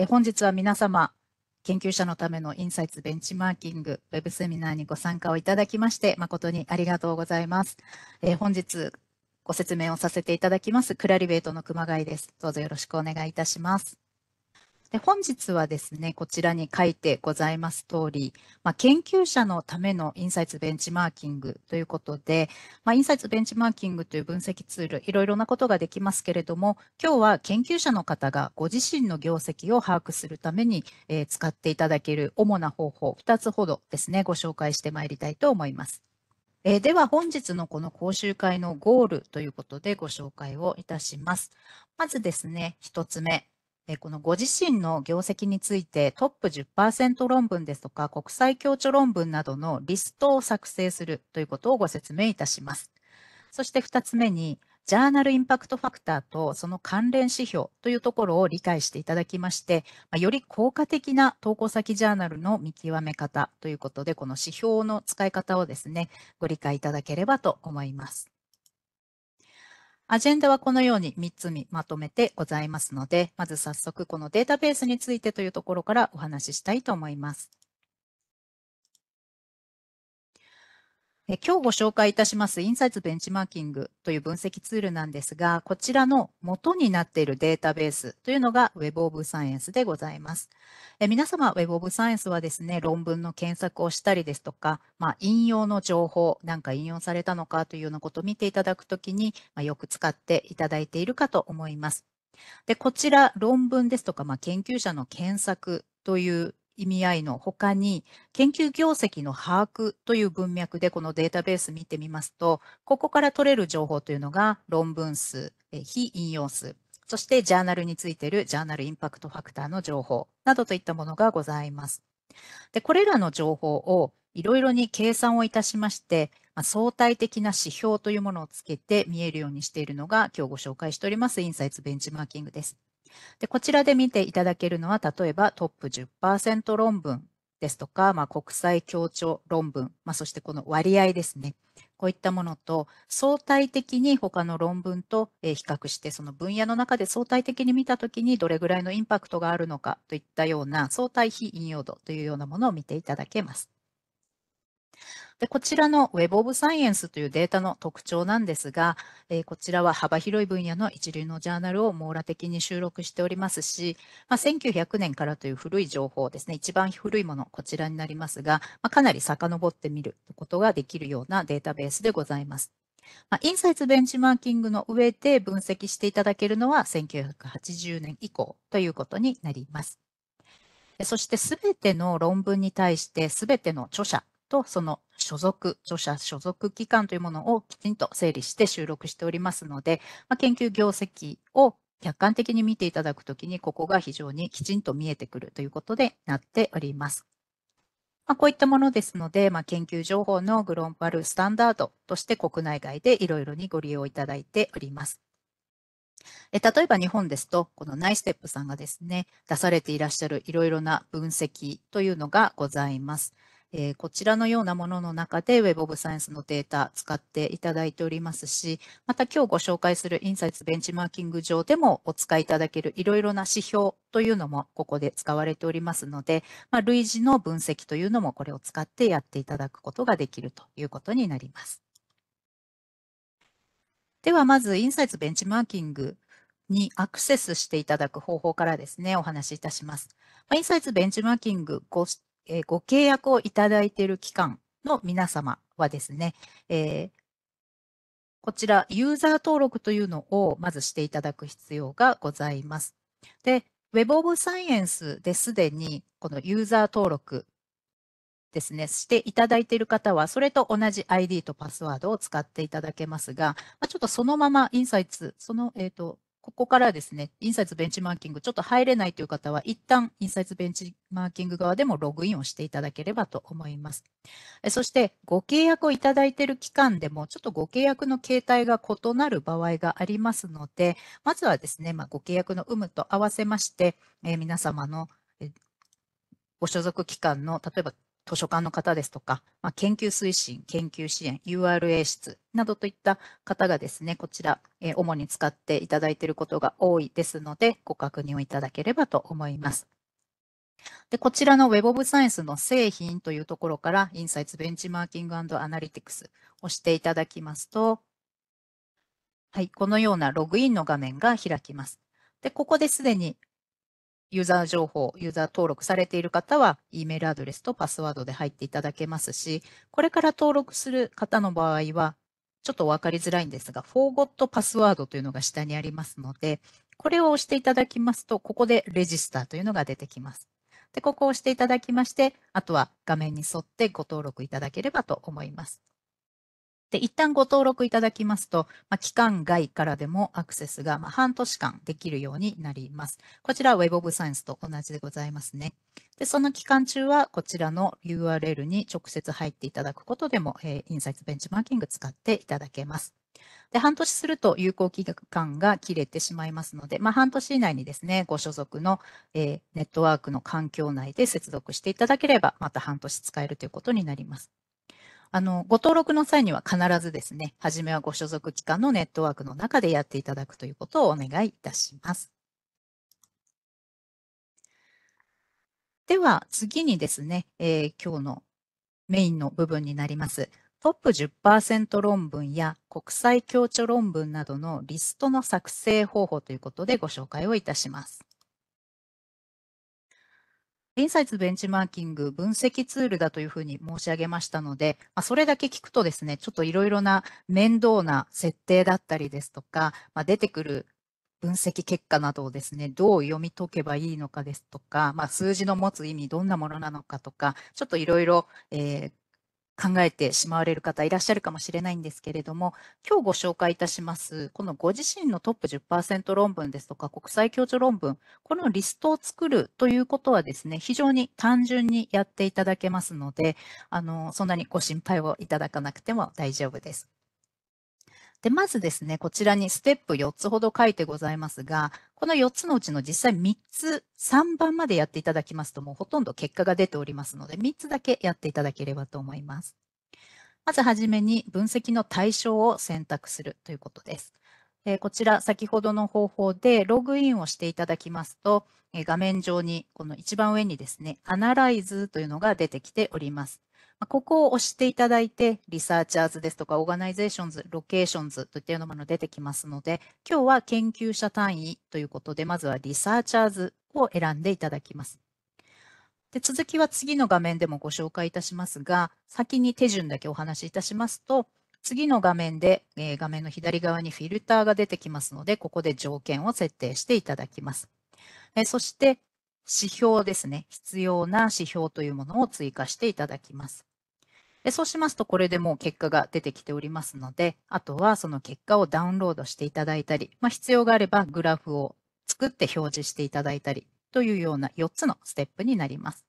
え本日は皆様、研究者のためのインサイツベンチマーキングウェブセミナーにご参加をいただきまして、誠にありがとうございます。え本日、ご説明をさせていただきます、クラリベートの熊谷です。どうぞよろしくお願いいたします。で本日はですね、こちらに書いてございます通り、まあ、研究者のためのインサイツベンチマーキングということで、まあ、インサイツベンチマーキングという分析ツール、いろいろなことができますけれども、今日は研究者の方がご自身の業績を把握するために、えー、使っていただける主な方法、2つほどですね、ご紹介してまいりたいと思います。えでは本日のこの講習会のゴールということでご紹介をいたします。まずですね、1つ目、このご自身の業績についてトップ10%論文ですとか国際協調論文などのリストを作成するということをご説明いたします。そして2つ目に、ジャーナルインパクトファクターとその関連指標というところを理解していただきまして、より効果的な投稿先ジャーナルの見極め方ということで、この指標の使い方をですね、ご理解いただければと思います。アジェンダはこのように3つにまとめてございますので、まず早速このデータベースについてというところからお話ししたいと思います。え今日ご紹介いたしますインサイツベンチマーキングという分析ツールなんですが、こちらの元になっているデータベースというのが Web of Science でございます。え皆様 Web of Science はですね、論文の検索をしたりですとか、まあ、引用の情報、なんか引用されたのかというようなことを見ていただくときに、まあ、よく使っていただいているかと思います。でこちら論文ですとか、まあ、研究者の検索という意味合いの他に、研究業績の把握という文脈でこのデータベース見てみますと、ここから取れる情報というのが論文数、非引用数、そしてジャーナルについているジャーナルインパクトファクターの情報などといったものがございます。でこれらの情報をいろいろに計算をいたしまして、ま相対的な指標というものをつけて見えるようにしているのが今日ご紹介しておりますインサイツベンチマーキングです。でこちらで見ていただけるのは、例えばトップ10%論文ですとか、まあ、国際協調論文、まあ、そしてこの割合ですね。こういったものと相対的に他の論文と比較してその分野の中で相対的に見たときにどれぐらいのインパクトがあるのかといったような相対非引用度というようなものを見ていただけます。で、こちらの Web of Science というデータの特徴なんですが、えー、こちらは幅広い分野の一流のジャーナルを網羅的に収録しておりますし、まあ、1900年からという古い情報ですね、一番古いもの、こちらになりますが、まあ、かなり遡ってみることができるようなデータベースでございます。まあ、インサイツベンチマーキングの上で分析していただけるのは1980年以降ということになります。そしてすべての論文に対してすべての著者とその所属、著者所属機関というものをきちんと整理して収録しておりますので、まあ、研究業績を客観的に見ていただくときに、ここが非常にきちんと見えてくるということでなっております。まあ、こういったものですので、まあ、研究情報のグローバルスタンダードとして国内外でいろいろにご利用いただいております。え例えば日本ですと、このナイステップさんがですね、出されていらっしゃるいろいろな分析というのがございます。えー、こちらのようなものの中で Web of Science のデータ使っていただいておりますし、また今日ご紹介する Insights ベンチマーキング上でもお使いいただけるいろいろな指標というのもここで使われておりますので、まあ、類似の分析というのもこれを使ってやっていただくことができるということになります。ではまず Insights ベンチマーキングにアクセスしていただく方法からですね、お話しいたします。インサイツベンチマーキングごえー、ご契約をいただいている期間の皆様はですね、えー、こちら、ユーザー登録というのをまずしていただく必要がございます。で、Web of Science ですでに、このユーザー登録ですね、していただいている方は、それと同じ ID とパスワードを使っていただけますが、ちょっとそのままインサイツ、その、えっ、ー、と、ここからですね、インサイズベンチマーキング、ちょっと入れないという方は、一旦インサイズベンチマーキング側でもログインをしていただければと思います。そして、ご契約をいただいている期間でも、ちょっとご契約の形態が異なる場合がありますので、まずはですね、まあ、ご契約の有無と合わせまして、えー、皆様のご所属期間の、例えば図書館の方ですとか、まあ、研究推進、研究支援、URA 室などといった方がですね、こちら、えー、主に使っていただいていることが多いですので、ご確認をいただければと思います。でこちらの Web of Science の製品というところから、インサイ k ベンチマーキングアナリティクスをしていただきますと、はい、このようなログインの画面が開きます。で、ここですでにユーザー情報、ユーザー登録されている方は、E メールアドレスとパスワードで入っていただけますし、これから登録する方の場合は、ちょっとわかりづらいんですが、Forgot パスワードというのが下にありますので、これを押していただきますと、ここでレジスターというのが出てきます。で、ここを押していただきまして、あとは画面に沿ってご登録いただければと思います。で、一旦ご登録いただきますと、まあ、期間外からでもアクセスが、まあ、半年間できるようになります。こちらは Web of Science と同じでございますね。で、その期間中はこちらの URL に直接入っていただくことでも、えー、インサイトベンチマーキング使っていただけます。で、半年すると有効期間が切れてしまいますので、まあ、半年以内にですね、ご所属の、えー、ネットワークの環境内で接続していただければ、また半年使えるということになります。あの、ご登録の際には必ずですね、はじめはご所属機関のネットワークの中でやっていただくということをお願いいたします。では、次にですね、えー、今日のメインの部分になります。トップ10%論文や国際協調論文などのリストの作成方法ということでご紹介をいたします。インサイツベンチマーキング、分析ツールだというふうに申し上げましたので、まあ、それだけ聞くとですね、ちょっといろいろな面倒な設定だったりですとか、まあ、出てくる分析結果などをですね、どう読み解けばいいのかですとか、まあ、数字の持つ意味、どんなものなのかとか、ちょっといろいろ考えてしまわれる方いらっしゃるかもしれないんですけれども、今日ご紹介いたします、このご自身のトップ10%論文ですとか国際共調論文、このリストを作るということはですね、非常に単純にやっていただけますので、あの、そんなにご心配をいただかなくても大丈夫です。で、まずですね、こちらにステップ4つほど書いてございますが、この4つのうちの実際3つ、3番までやっていただきますと、もうほとんど結果が出ておりますので、3つだけやっていただければと思います。まずはじめに分析の対象を選択するということです。えこちら先ほどの方法でログインをしていただきますと、え画面上にこの一番上にですね、アナライズというのが出てきております。ここを押していただいて、リサーチャーズですとか、オーガナイゼーションズ、ロケーションズといったようなもの出てきますので、今日は研究者単位ということで、まずはリサーチャーズを選んでいただきます。で続きは次の画面でもご紹介いたしますが、先に手順だけお話しいたしますと、次の画面で、えー、画面の左側にフィルターが出てきますので、ここで条件を設定していただきます。えー、そして、指標ですね。必要な指標というものを追加していただきます。でそうしますと、これでもう結果が出てきておりますので、あとはその結果をダウンロードしていただいたり、まあ、必要があればグラフを作って表示していただいたりというような4つのステップになります。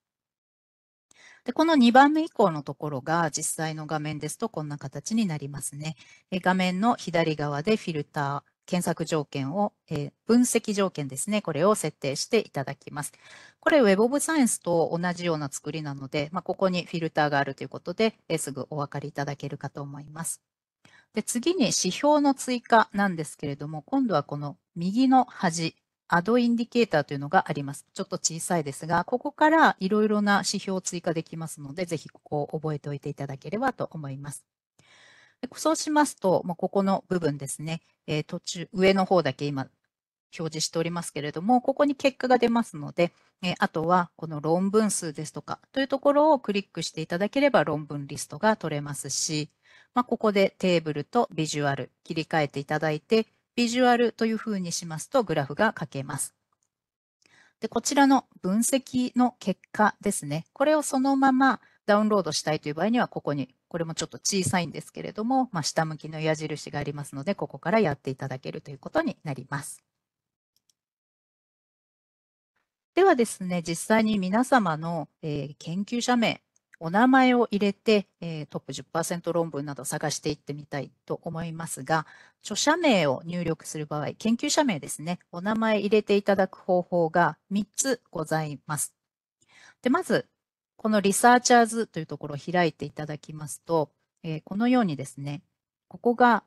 でこの2番目以降のところが実際の画面ですとこんな形になりますね。画面の左側でフィルター、検索条件を、えー、分析条件ですね、これを設定していただきます。これ Web of Science と同じような作りなので、まあ、ここにフィルターがあるということで、えー、すぐお分かりいただけるかと思います。で次に指標の追加なんですけれども、今度はこの右の端、アドインディケーターというのがあります。ちょっと小さいですが、ここからいろいろな指標を追加できますので、ぜひここを覚えておいていただければと思います。そうしますと、まあ、ここの部分ですね、えー、途中、上の方だけ今表示しておりますけれども、ここに結果が出ますので、えー、あとはこの論文数ですとかというところをクリックしていただければ論文リストが取れますし、まあ、ここでテーブルとビジュアル切り替えていただいて、ビジュアルというふうにしますとグラフが書けます。で、こちらの分析の結果ですね。これをそのままダウンロードしたいという場合には、ここにこれもちょっと小さいんですけれども、まあ、下向きの矢印がありますので、ここからやっていただけるということになります。ではですね、実際に皆様の、えー、研究者名、お名前を入れて、えー、トップ10%論文など探していってみたいと思いますが、著者名を入力する場合、研究者名ですね、お名前入れていただく方法が3つございます。でまず、このリサーチャーズというところを開いていただきますと、えー、このようにですね、ここが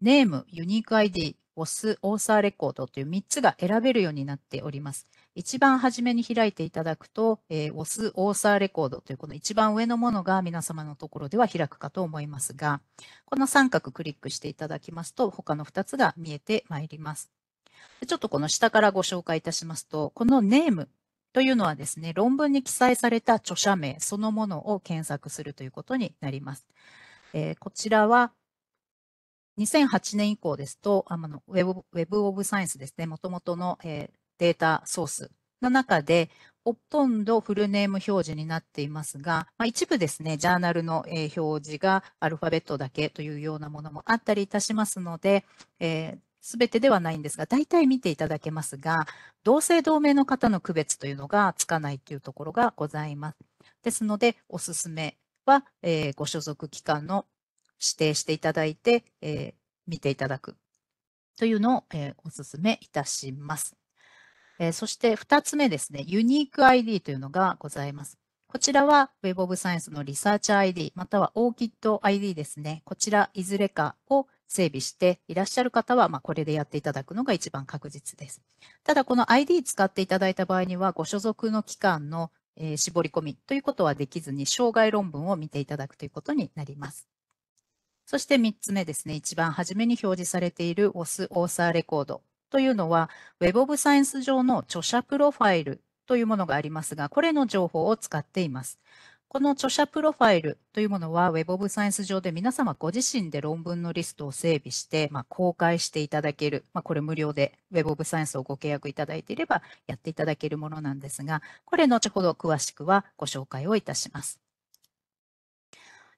ネーム、ユニーク ID、オス、オーサーレコードという3つが選べるようになっております。一番初めに開いていただくと、えー、オス、オーサーレコードというこの一番上のものが皆様のところでは開くかと思いますが、この三角クリックしていただきますと、他の2つが見えてまいります。ちょっとこの下からご紹介いたしますと、このネームというのはですね、論文に記載された著者名そのものを検索するということになります。えー、こちらは2008年以降ですと、あのウェブウェブオブサイエンスですね、もともとの、えー、データソースの中で、ほとんどフルネーム表示になっていますが、まあ、一部ですね、ジャーナルの、え表示がアルファベットだけというようなものもあったりいたしますので、えー、全てではないんですが、大体見ていただけますが、同姓同名の方の区別というのがつかないというところがございます。ですので、おすすめは、えー、ご所属機関の指定していただいて、えー、見ていただくというのを、えー、お勧めいたします。えー、そして2つ目ですね、ユニーク ID というのがございます。こちらは Web of Science のリサーチ ID、または OKID ID ですね。こちらいずれかを、整備していらっしゃる方は、まあ、これでやっていただくのが一番確実です。ただ、この ID 使っていただいた場合には、ご所属の機関の、絞り込みということはできずに、障害論文を見ていただくということになります。そして3つ目ですね、一番初めに表示されている OS オーサーレコードというのは、Web of Science 上の著者プロファイルというものがありますが、これの情報を使っています。この著者プロファイルというものは Web of Science 上で皆様ご自身で論文のリストを整備して、まあ、公開していただける、まあ、これ無料で Web of Science をご契約いただいていればやっていただけるものなんですが、これ後ほど詳しくはご紹介をいたします。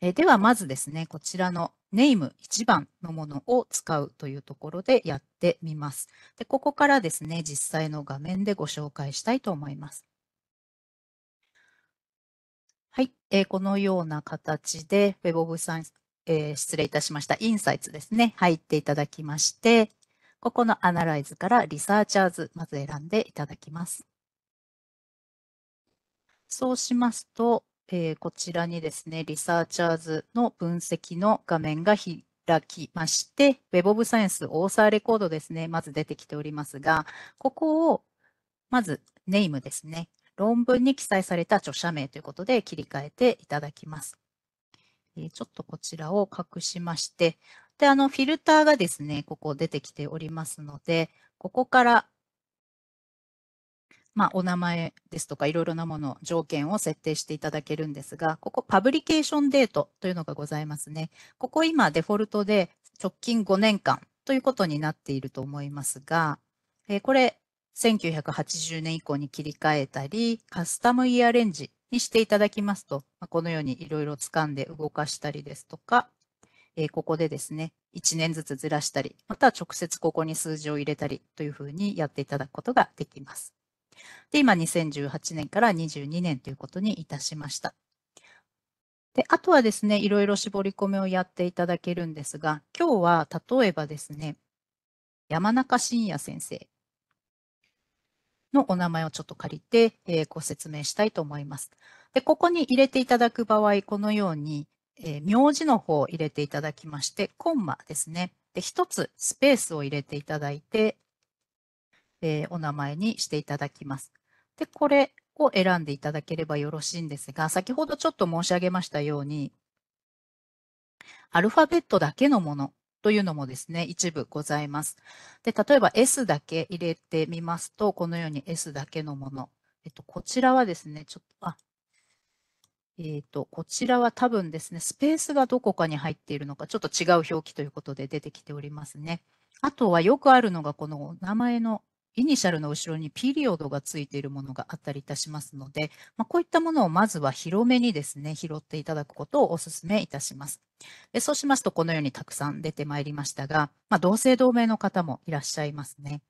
えではまずですね、こちらのネーム1番のものを使うというところでやってみます。でここからですね、実際の画面でご紹介したいと思います。はい、えー、このような形で WebOf さん、えー、失礼いたしました。インサイツですね、入っていただきまして、ここのアナライズからリサーチャーズ、まず選んでいただきます。そうしますと、えー、こちらにですね、リサーチャーズの分析の画面が開きまして、Web of Science オーサーレコードですね、まず出てきておりますが、ここをまずネームですね、論文に記載された著者名ということで切り替えていただきます。えちょっとこちらを隠しまして、で、あの、フィルターがですね、ここ出てきておりますので、ここから、まあ、お名前ですとか、いろいろなもの、条件を設定していただけるんですが、ここ、パブリケーションデートというのがございますね。ここ今、デフォルトで直近5年間ということになっていると思いますが、えこれ、1980年以降に切り替えたり、カスタムイヤレンジにしていただきますと、このようにいろいろ掴んで動かしたりですとか、ここでですね、1年ずつずらしたり、また直接ここに数字を入れたりというふうにやっていただくことができます。で、今2018年から22年ということにいたしました。で、あとはですね、いろいろ絞り込みをやっていただけるんですが、今日は例えばですね、山中伸也先生のお名前をちょっと借りて、えー、ご説明したいと思います。で、ここに入れていただく場合、このように、えー、名字の方を入れていただきまして、コンマですね。で、一つスペースを入れていただいて、えー、お名前にしていただきます。で、これを選んでいただければよろしいんですが、先ほどちょっと申し上げましたように、アルファベットだけのものというのもですね、一部ございます。で、例えば S だけ入れてみますと、このように S だけのもの。えっと、こちらはですね、ちょっと、あ、えっ、と、こちらは多分ですね、スペースがどこかに入っているのか、ちょっと違う表記ということで出てきておりますね。あとはよくあるのが、この名前のイニシャルの後ろにピリオドがついているものがあったりいたしますので、まあ、こういったものをまずは広めにですね、拾っていただくことをお勧めいたします。でそうしますと、このようにたくさん出てまいりましたが、まあ、同姓同名の方もいらっしゃいますね。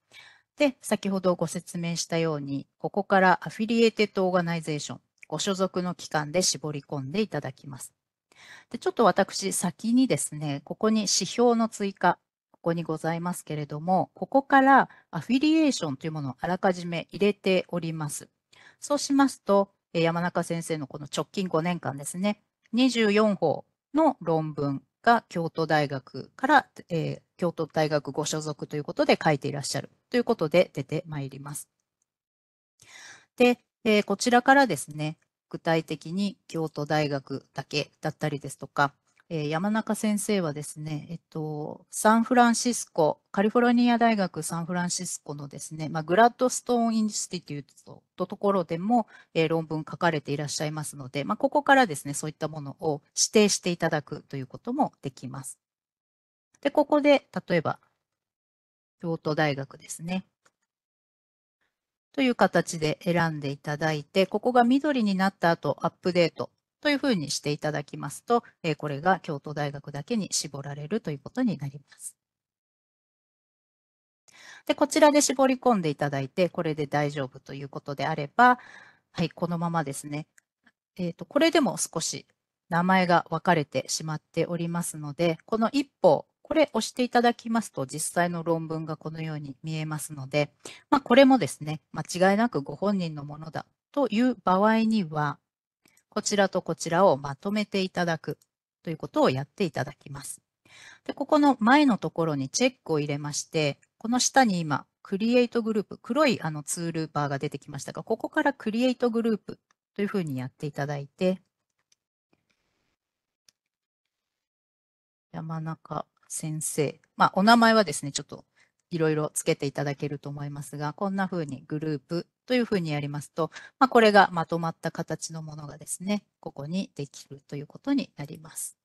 で、先ほどご説明したように、ここからアフィリエイテッドオーガナイゼーション、ご所属の機関で絞り込んでいただきます。でちょっと私、先にですね、ここに指標の追加ここにございますけれども、ここからアフィリエーションというものをあらかじめ入れております。そうしますと、山中先生のこの直近5年間ですね、24法の論文が京都大学から、えー、京都大学ご所属ということで書いていらっしゃるということで出てまいります。で、えー、こちらからですね、具体的に京都大学だけだったりですとか、えー、山中先生はですね、えっと、サンフランシスコ、カリフォルニア大学サンフランシスコのですね、まあ、グラッドストーンインスティテュートとところでも、えー、論文書かれていらっしゃいますので、まあ、ここからですね、そういったものを指定していただくということもできます。で、ここで、例えば、京都大学ですね。という形で選んでいただいて、ここが緑になった後、アップデートというふうにしていただきますと、えこれが京都大学だけに絞られるということになります。で、こちらで絞り込んでいただいて、これで大丈夫ということであれば、はい、このままですね。えっ、ー、と、これでも少し名前が分かれてしまっておりますので、この一歩、これ押していただきますと、実際の論文がこのように見えますので、まあ、これもですね、間違いなくご本人のものだという場合には、こちらとこちらをまとめていただくということをやっていただきます。で、ここの前のところにチェックを入れまして、この下に今、クリエイトグループ、黒いあのツールバーが出てきましたが、ここからクリエイトグループというふうにやっていただいて、山中先生。まあ、お名前はですね、ちょっといろいろつけていただけると思いますが、こんなふうにグループというふうにやりますと、まあ、これがまとまった形のものがですね、ここにできるということになります。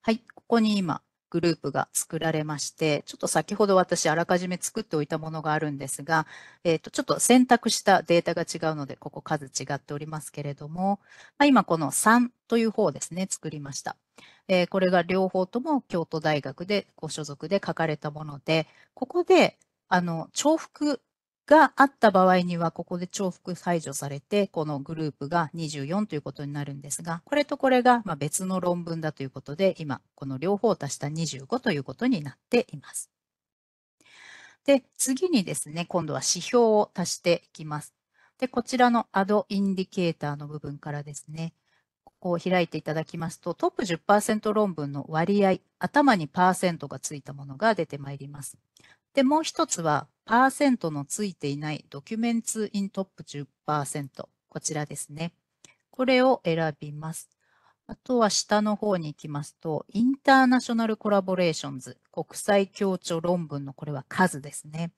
はい、ここに今、グループが作られまして、ちょっと先ほど私あらかじめ作っておいたものがあるんですが、えっ、ー、と、ちょっと選択したデータが違うので、ここ数違っておりますけれども、まあ、今この3という方ですね、作りました。えー、これが両方とも京都大学でご所属で書かれたもので、ここで、あの、重複があった場合には、ここで重複排除されて、このグループが24ということになるんですが、これとこれが別の論文だということで、今、この両方を足した25ということになっています。で、次にですね、今度は指標を足していきます。で、こちらのアドインディケーターの部分からですね、ここを開いていただきますと、トップ10%論文の割合、頭にパーセントがついたものが出てまいります。で、もう一つは、パーセントのついていないドキュメンツイントップ10%。こちらですね。これを選びます。あとは下の方に行きますと、インターナショナルコラボレーションズ、国際協調論文のこれは数ですね。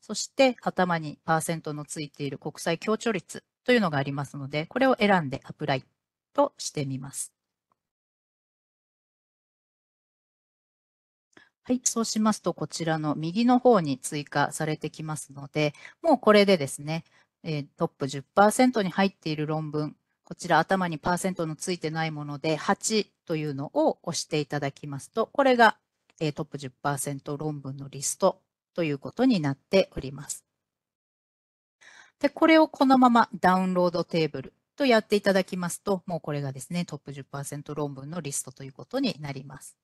そして頭にパーセントのついている国際協調率というのがありますので、これを選んでアプライとしてみます。はい、そうしますと、こちらの右の方に追加されてきますので、もうこれでですね、えトップ10%に入っている論文、こちら頭にパーセントのついてないもので、8というのを押していただきますと、これが、えトップ10%論文のリストということになっております。で、これをこのままダウンロードテーブルとやっていただきますと、もうこれがですね、トップ10%論文のリストということになります。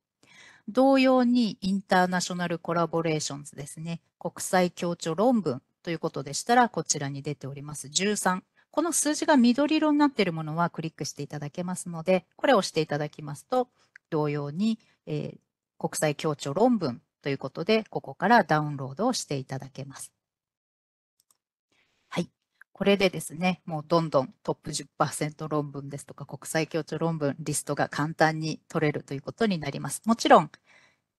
同様にインターナショナルコラボレーションズですね、国際協調論文ということでしたら、こちらに出ております13。この数字が緑色になっているものはクリックしていただけますので、これを押していただきますと、同様に、えー、国際協調論文ということで、ここからダウンロードをしていただけます。これでですね、もうどんどんトップ10%論文ですとか国際協調論文リストが簡単に取れるということになります。もちろん、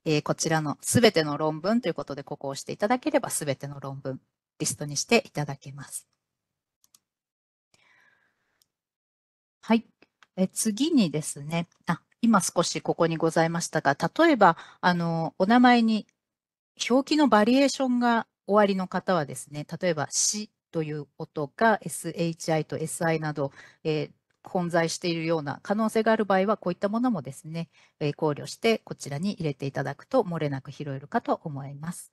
えー、こちらのすべての論文ということで、ここを押していただければすべての論文リストにしていただけます。はい。え次にですね、あ、今少しここにございましたが、例えば、あの、お名前に表記のバリエーションが終わりの方はですね、例えば、し、という音が SHI と SI など、えー、混在しているような可能性がある場合は、こういったものもですね、え考慮してこちらに入れていただくと、漏れなく拾えるかと思います。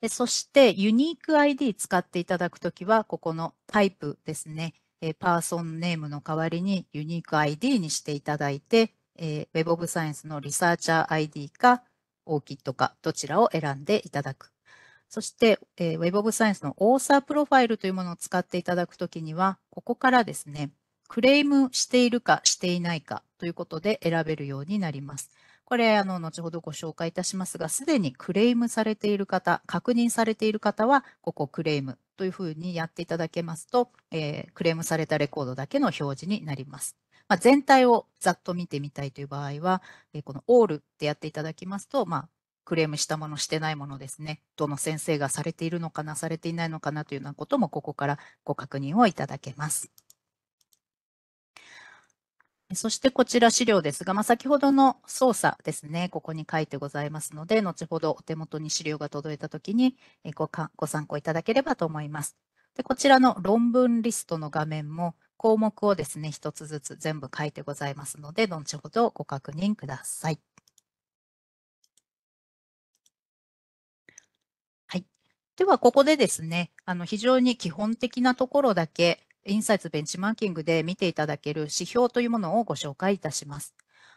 でそして、ユニーク ID 使っていただくときは、ここのタイプですね、えパーソンネームの代わりにユニーク ID にしていただいて、え Web of Science のリサーチャー ID か OKID かどちらを選んでいただくそして、えー、Web of Science のオーサープロファイルというものを使っていただくときには、ここからですね、クレームしているかしていないかということで選べるようになります。これ、あの、後ほどご紹介いたしますが、すでにクレームされている方、確認されている方は、ここクレームというふうにやっていただけますと、えー、クレームされたレコードだけの表示になります。まあ、全体をざっと見てみたいという場合は、えー、このオールってやっていただきますと、まあ、クレームしたもの、してないものですね、どの先生がされているのかな、されていないのかなというようなことも、ここからご確認をいただけます。そしてこちら資料ですが、まあ、先ほどの操作ですね、ここに書いてございますので、後ほどお手元に資料が届いたときにごかご参考いただければと思います。でこちらの論文リストの画面も項目をですね、一つずつ全部書いてございますので、後ほどご確認ください。では、ここでですね、あの、非常に基本的なところだけ、インサイツベンチマーキングで見ていただける指標というものをご紹介いたします。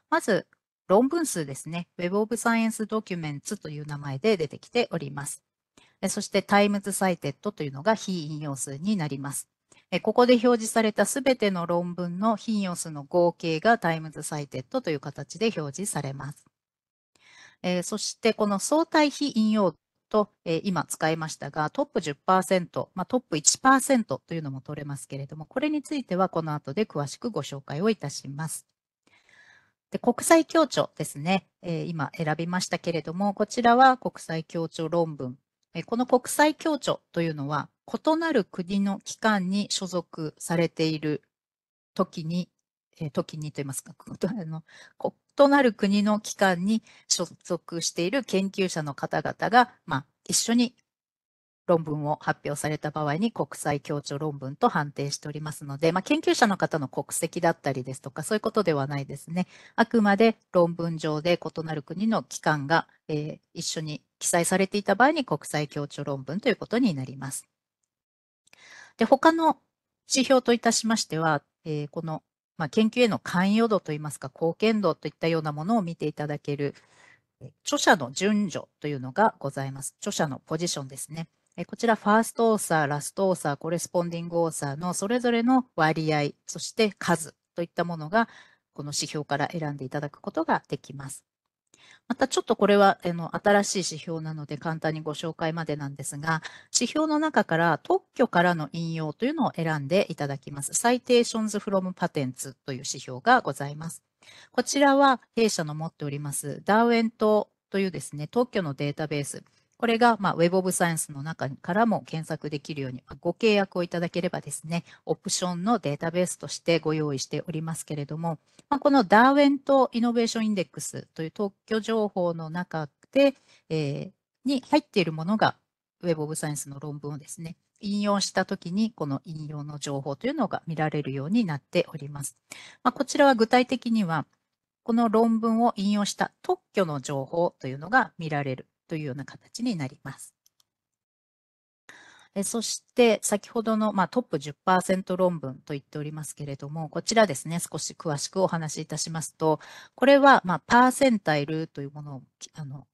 まず、論文数ですね。Web of Science Documents という名前で出てきております。そして Times Cited というのが非引用数になります。ここで表示されたすべての論文の非引用数の合計が Times Cited という形で表示されます。そしてこの相対非引用と、え今使いましたが、トップ10%、まあ、トップ1%というのも取れますけれども、これについてはこの後で詳しくご紹介をいたします。で国際協調ですね、え今選びましたけれども、こちらは国際協調論文。えこの国際協調というのは、異なる国の機関に所属されている時に、え時にと言いますか、あの異なる国の機関に所属している研究者の方々が、まあ、一緒に論文を発表された場合に国際協調論文と判定しておりますので、まあ、研究者の方の国籍だったりですとか、そういうことではないですね。あくまで論文上で異なる国の機関が、えー、一緒に記載されていた場合に国際協調論文ということになります。で、他の指標といたしましては、えー、このまあ、研究への関与度といいますか、貢献度といったようなものを見ていただける、著者の順序というのがございます。著者のポジションですね。こちら、ファーストオーサー、ラストオーサー、コレスポンディングオーサーのそれぞれの割合、そして数といったものが、この指標から選んでいただくことができます。またちょっとこれはあの新しい指標なので簡単にご紹介までなんですが、指標の中から特許からの引用というのを選んでいただきます。Citations f r ンズフロムパテンツという指標がございます。こちらは弊社の持っておりますダーウェントというですね、特許のデータベース。これが、まあ、Web of Science の中からも検索できるように、ご契約をいただければですね、オプションのデータベースとしてご用意しておりますけれども、まあ、このダーウェントイノベーションインデックスという特許情報の中で、えー、に入っているものが Web of Science の論文をですね、引用したときに、この引用の情報というのが見られるようになっております。まあ、こちらは具体的には、この論文を引用した特許の情報というのが見られる。というような形になります。そして先ほどの、まトップ10%論文と言っておりますけれども、こちらですね、少し詳しくお話しいたしますと、これは、まパーセンタイルというものをあの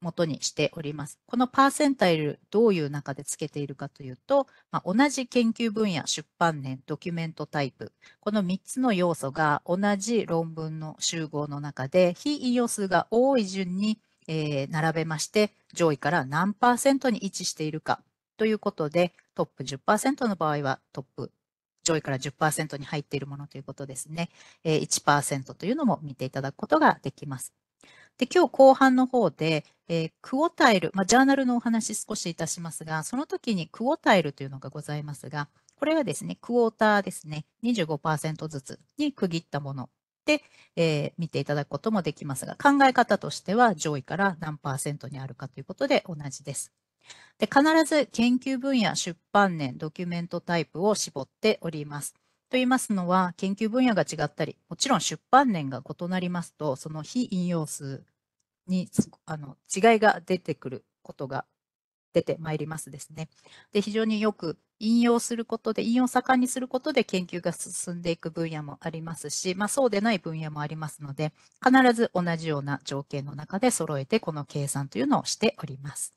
元にしております。このパーセンタイル、どういう中でつけているかというと、ま同じ研究分野、出版年、ドキュメントタイプ、この3つの要素が同じ論文の集合の中で、非引用数が多い順にえー、並べまして、上位から何パーセントに位置しているかということで、トップ10%の場合はトップ、上位から10%に入っているものということですね。えー、1%というのも見ていただくことができます。で今日後半の方で、えー、クオタイル、まあ、ジャーナルのお話少しいたしますが、その時にクオタイルというのがございますが、これはですね、クオーターですね、25%ずつに区切ったもの、えー、見ていただくこともできますが、考え方としては上位から何パーセントにあるかということで同じです。で必ず研究分野、出版年、ドキュメントタイプを絞っております。と言いますのは、研究分野が違ったり、もちろん出版年が異なりますと、その非引用数にあの違いが出てくることが出てまいりますですね。で非常によく引用することで、引用盛んにすることで研究が進んでいく分野もありますし、まあ、そうでない分野もありますので、必ず同じような条件の中で揃えてこの計算というのをしております。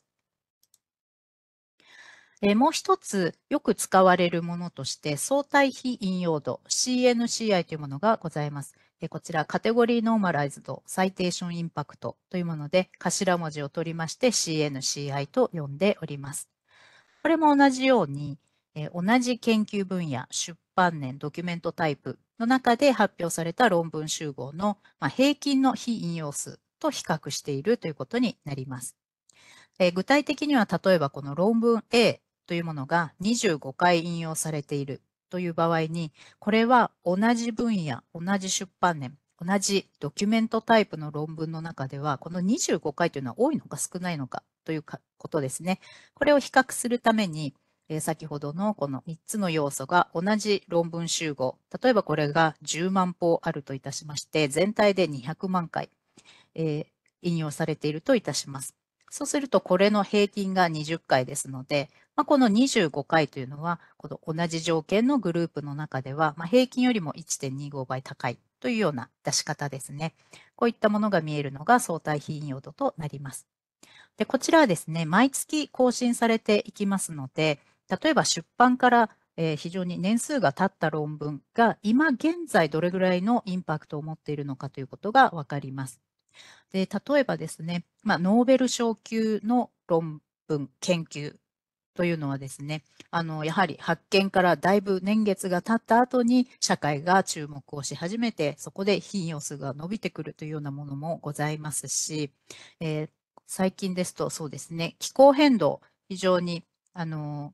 えもう一つよく使われるものとして相対非引用度 CNCI というものがございます。でこちら、カテゴリーノーマライズド、サイテーションインパクトというもので、頭文字を取りまして CNCI と呼んでおります。これも同じように、え同じ研究分野、出版年、ドキュメントタイプの中で発表された論文集合の、ま平均の非引用数と比較しているということになります。え具体的には、例えばこの論文 A というものが25回引用されているという場合に、これは同じ分野、同じ出版年、同じドキュメントタイプの論文の中では、この25回というのは多いのか少ないのかということですね。これを比較するために、えー、先ほどのこの3つの要素が同じ論文集合。例えばこれが10万歩あるといたしまして、全体で200万回、えー、引用されているといたします。そうすると、これの平均が20回ですので、まあ、この25回というのは、この同じ条件のグループの中では、まあ、平均よりも1.25倍高いというような出し方ですね。こういったものが見えるのが相対頻用度となります。でこちらはですね、毎月更新されていきますので、例えば出版からえ非常に年数が経った論文が今現在どれぐらいのインパクトを持っているのかということがわかります。で例えばですね、まあ、ノーベル賞級の論文、研究というのはですね、あのやはり発見からだいぶ年月が経った後に社会が注目をし始めて、そこで品用数が伸びてくるというようなものもございますし、えー、最近ですとそうですね、気候変動、非常にあの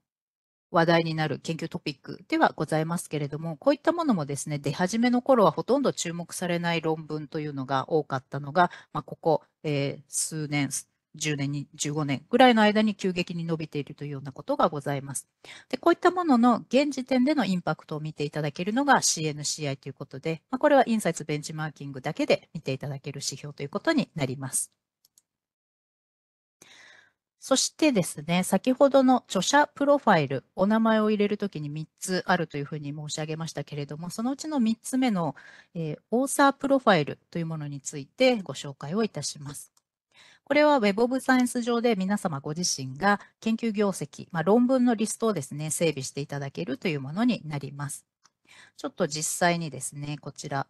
話題になる研究トピックではございますけれども、こういったものもですね、出始めの頃はほとんど注目されない論文というのが多かったのが、まあ、ここ、えー、数年、10年に、15年ぐらいの間に急激に伸びているというようなことがございます。で、こういったものの現時点でのインパクトを見ていただけるのが CNCI ということで、まあ、これはインサイツベンチマーキングだけで見ていただける指標ということになります。そしてですね、先ほどの著者プロファイル、お名前を入れるときに3つあるというふうに申し上げましたけれども、そのうちの3つ目の、えー、オーサープロファイルというものについてご紹介をいたします。これは Web of Science 上で皆様ご自身が研究業績、まあ、論文のリストをですね、整備していただけるというものになります。ちょっと実際にですね、こちら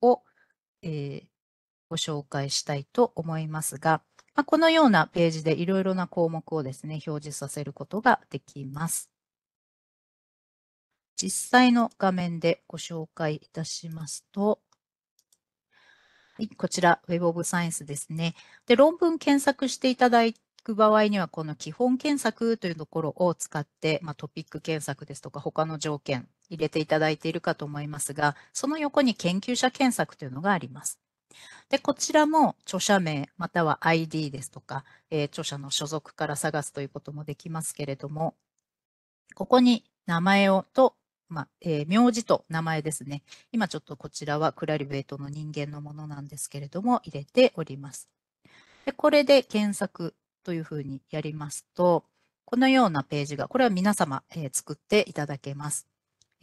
を、えー、ご紹介したいと思いますが、まあ、このようなページでいろいろな項目をですね、表示させることができます。実際の画面でご紹介いたしますと、はい、こちら Web of Science ですね。で、論文検索していただく場合には、この基本検索というところを使って、まあ、トピック検索ですとか、他の条件入れていただいているかと思いますが、その横に研究者検索というのがあります。で、こちらも著者名または ID ですとか、えー、著者の所属から探すということもできますけれども、ここに名前をと、まあ、えー、名字と名前ですね。今ちょっとこちらはクラリベートの人間のものなんですけれども、入れております。で、これで検索というふうにやりますと、このようなページが、これは皆様、えー、作っていただけます。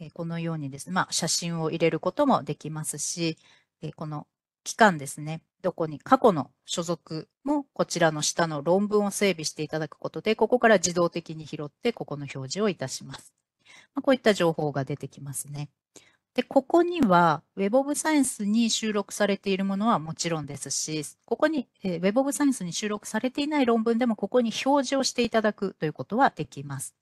えー、このようにですね、まあ、写真を入れることもできますし、えー、この期間ですね。どこに過去の所属もこちらの下の論文を整備していただくことで、ここから自動的に拾って、ここの表示をいたします。まあ、こういった情報が出てきますね。で、ここには Web of Science に収録されているものはもちろんですし、ここに、え Web of Science に収録されていない論文でもここに表示をしていただくということはできます。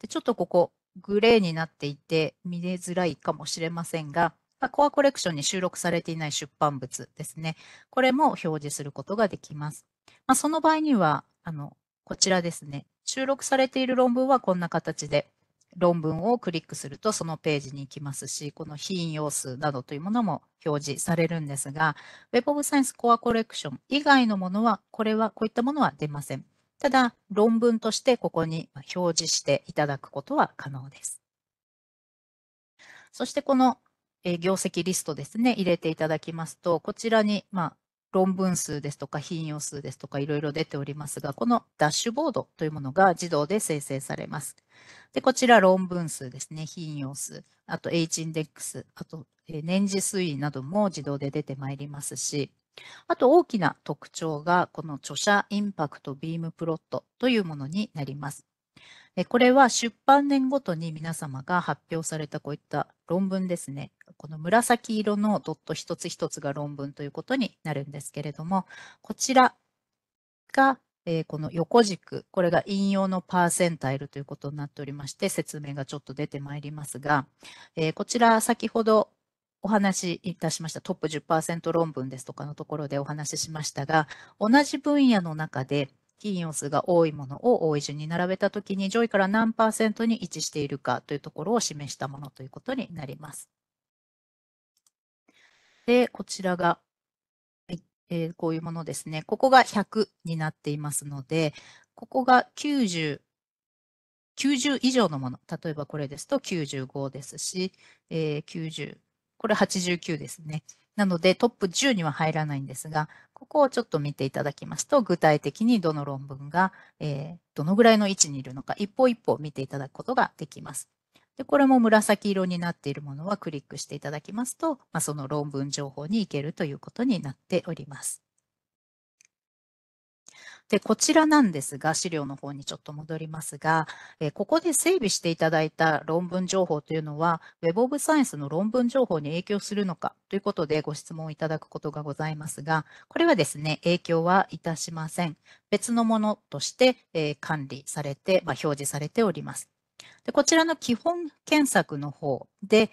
でちょっとここグレーになっていて見れづらいかもしれませんが、まあ、コアコレクションに収録されていない出版物ですね。これも表示することができます。まあ、その場合には、あの、こちらですね。収録されている論文はこんな形で、論文をクリックするとそのページに行きますし、この品引用数などというものも表示されるんですが、Web of Science Core Collection 以外のものは、これは、こういったものは出ません。ただ、論文としてここに表示していただくことは可能です。そしてこのえ業績リストですね、入れていただきますと、こちらに、まあ、論文数ですとか頻用数ですとかいろいろ出ておりますが、このダッシュボードというものが自動で生成されます。で、こちら論文数ですね、頻用数、あと H インデックス、あと年次推移なども自動で出てまいりますし、あと大きな特徴がこの著者インパクトビームプロットというものになります。これは出版年ごとに皆様が発表されたこういった論文ですね。この紫色のドット一つ一つが論文ということになるんですけれども、こちらが、えこの横軸、これが引用のパーセンタイルということになっておりまして、説明がちょっと出てまいりますが、えこちら先ほどお話しいたしましたトップ10%論文ですとかのところでお話ししましたが、同じ分野の中で金曜数が多いものを多い順に並べたときに上位から何パーセントに位置しているかというところを示したものということになります。で、こちらが、えー、こういうものですね。ここが100になっていますので、ここが90、90以上のもの。例えばこれですと95ですし、えー、90、これ89ですね。なのでトップ10には入らないんですが、ここをちょっと見ていただきますと、具体的にどの論文が、えー、どのぐらいの位置にいるのか、一歩一歩見ていただくことができます。で、これも紫色になっているものはクリックしていただきますと、まあ、その論文情報に行けるということになっております。で、こちらなんですが、資料の方にちょっと戻りますが、えここで整備していただいた論文情報というのは、Web of Science の論文情報に影響するのかということでご質問いただくことがございますが、これはですね、影響はいたしません。別のものとして、え管理されて、まあ、表示されております。でこちらの基本検索の方で、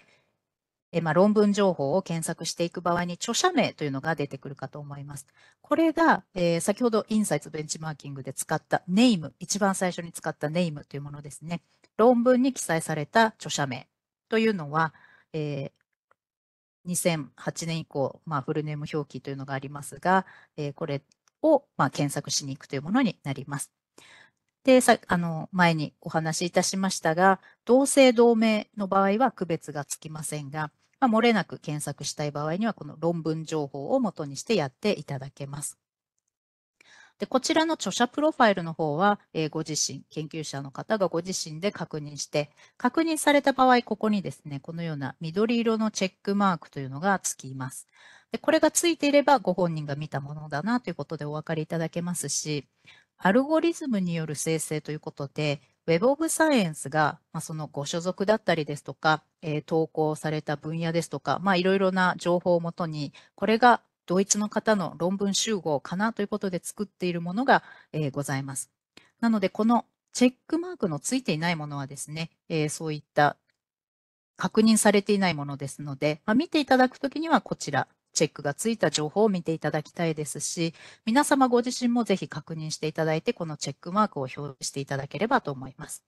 えまあ、論文情報を検索していく場合に著者名というのが出てくるかと思います。これが、えー、先ほどインサイツベンチマーキングで使ったネーム、一番最初に使ったネームというものですね。論文に記載された著者名というのは、えー、2008年以降、まあ、フルネーム表記というのがありますが、えー、これを、まあ、検索しに行くというものになります。で、さあの前にお話しいたしましたが、同姓同名の場合は区別がつきませんが、まあ、漏れなく検索したい場合には、この論文情報を元にしてやっていただけます。でこちらの著者プロファイルの方は、えー、ご自身、研究者の方がご自身で確認して、確認された場合、ここにですね、このような緑色のチェックマークというのがつきます。でこれがついていれば、ご本人が見たものだなということでお分かりいただけますし、アルゴリズムによる生成ということで、Web of Science が、まあ、そのご所属だったりですとか、えー、投稿された分野ですとか、まあ、いろいろな情報をもとに、これが同一の方の論文集合かなということで作っているものが、えー、ございます。なので、このチェックマークのついていないものはですね、えー、そういった確認されていないものですので、まあ、見ていただくときにはこちら、チェックがついた情報を見ていただきたいですし、皆様ご自身もぜひ確認していただいて、このチェックマークを表示していただければと思います。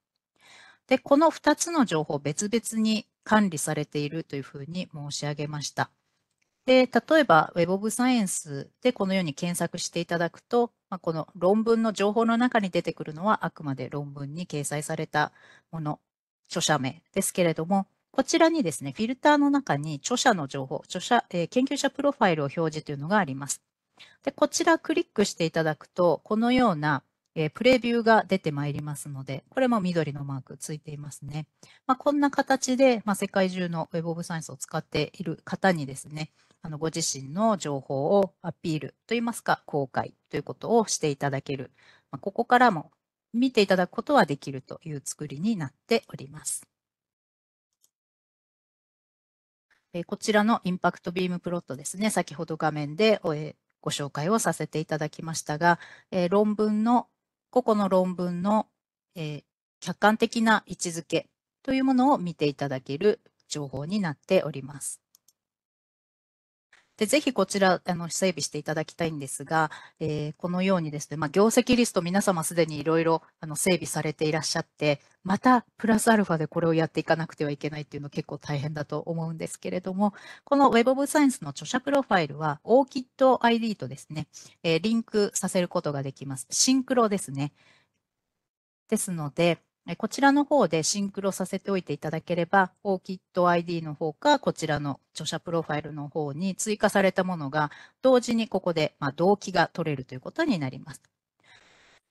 で、この2つの情報別々に管理されているというふうに申し上げました。で、例えば Web of Science でこのように検索していただくと、まあ、この論文の情報の中に出てくるのはあくまで論文に掲載されたもの、著者名ですけれども、こちらにですね、フィルターの中に著者の情報、著者、えー、研究者プロファイルを表示というのがあります。で、こちらクリックしていただくと、このような、えー、プレビューが出てまいりますので、これも緑のマークついていますね。まあ、こんな形で、まあ、世界中の Web of Science を使っている方にですね、あのご自身の情報をアピールといいますか、公開ということをしていただける、まあ、ここからも見ていただくことはできるという作りになっております。えこちらのインパクトビームプロットですね、先ほど画面で、えご紹介をさせていただきましたが、え論文の、個々の論文の、え客観的な位置づけというものを見ていただける情報になっております。で、ぜひこちら、あの、整備していただきたいんですが、えー、このようにですね、まあ、業績リスト皆様すでにいろいろ、あの、整備されていらっしゃって、また、プラスアルファでこれをやっていかなくてはいけないっていうの結構大変だと思うんですけれども、この Web of Science の著者プロファイルは、o k i ド i d とですね、えー、リンクさせることができます。シンクロですね。ですので、こちらの方でシンクロさせておいていただければ、OKIT ID の方か、こちらの著者プロファイルの方に追加されたものが、同時にここで、まあ、動機が取れるということになります。